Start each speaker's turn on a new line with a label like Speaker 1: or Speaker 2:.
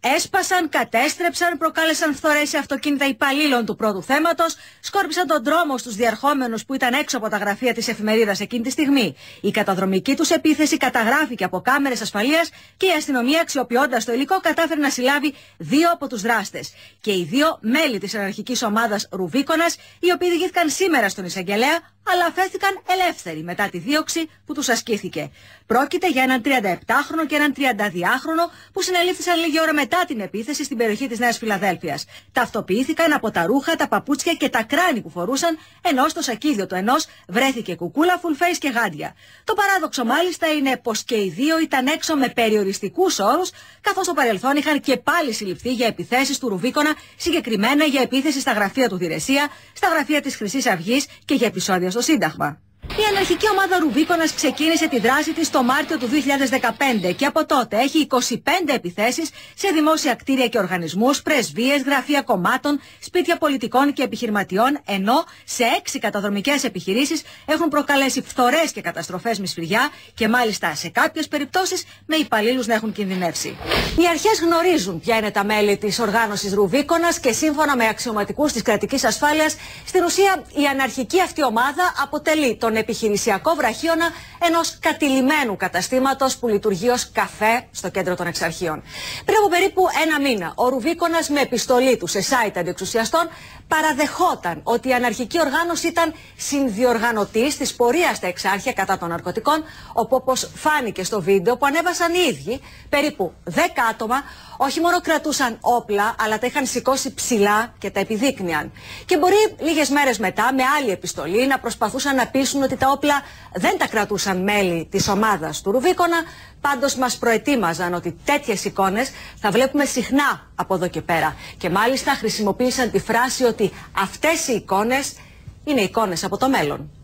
Speaker 1: Έσπασαν, κατέστρεψαν, προκάλεσαν φθορές σε αυτοκίνητα υπαλλήλων του πρώτου θέματος, σκόρπισαν τον δρόμο στους διαρχόμενου που ήταν έξω από τα γραφεία της εφημερίδας εκείνη τη στιγμή. Η καταδρομική τους επίθεση καταγράφηκε από κάμερες ασφαλείας και η αστυνομία, αξιοποιώντας το υλικό, κατάφερε να συλλάβει δύο από τους δράστες. Και οι δύο μέλη της αναρχική ομάδας Ρουβίκονας, οι οποίοι διηγήθηκαν σήμερα στον εισαγγελέα, αλλά αφέθηκαν ελεύθεροι μετά τη δίωξη που τους ασκήθηκε. Πρόκειται για έναν 37χρονο και έναν 32χρονο που συνελήφθησαν λίγη ώρα μετά μετά την επίθεση στην περιοχή της Νέας Φιλαδέλφιας. Ταυτοποιήθηκαν από τα ρούχα, τα παπούτσια και τα κράνη που φορούσαν, ενώ στο σακίδιο του ενός βρέθηκε κουκούλα, full και γάντια. Το παράδοξο μάλιστα είναι πως και οι δύο ήταν έξω με περιοριστικούς όρους, καθώς στο παρελθόν είχαν και πάλι συλληφθεί για επιθέσεις του Ρουβίκονα, συγκεκριμένα για επίθεση στα γραφεία του Διρεσία, στα γραφεία της Χρυσής Αυγής και για επεισόδια στο Σύνταγμα. Η αναρχική ομάδα ρουβίκονα ξεκίνησε τη δράση της το Μάρτιο του 2015 και από τότε έχει 25 επιθέσεις σε δημόσια κτίρια και οργανισμούς, πρεσβείες, γραφεία κομμάτων, σπίτια πολιτικών και επιχειρηματιών, ενώ σε έξι καταδρομικές επιχειρήσεις έχουν προκαλέσει φθορές και καταστροφές μισφυριά και μάλιστα σε κάποιες περιπτώσεις με υπαλλήλους να έχουν κινδυνεύσει. Οι αρχές γνωρίζουν ποια είναι τα μέλη της οργάνωσης Ρουβίκονας και σύμφωνα με αξιωματικούς της κρατικής ασφάλειας, στην ουσία η αναρχική αυτή ομάδα αποτελεί τον επιχειρησιακό βραχίωνα ενός κατηλημένου καταστήματος που λειτουργεί ως καφέ στο κέντρο των Εξαρχείων. Πριν από περίπου ένα μήνα, ο Ρουβίκονας με επιστολή του σε site αντιεξουσιαστών παραδεχόταν ότι η αναρχική οργάνωση ήταν συνδιοργανωτής της πορείας στα Εξάρχεια κατά των ναρκωτικών, όπου όπως φάνηκε στο βίντεο που ανέβασαν οι ίδιοι, περίπου 10 άτομα, όχι μόνο κρατούσαν όπλα, αλλά τα είχαν σηκώσει ψηλά και τα επιδείκνυαν. Και μπορεί λίγες μέρες μετά, με άλλη επιστολή, να προσπαθούσαν να πείσουν ότι τα όπλα δεν τα κρατούσαν μέλη της ομάδας του Ρουβίκονα. Πάντως μας προετοίμαζαν ότι τέτοιες εικόνες θα βλέπουμε συχνά από εδώ και πέρα. Και μάλιστα χρησιμοποίησαν τη φράση ότι αυτές οι εικόνες είναι εικόνες από το μέλλον.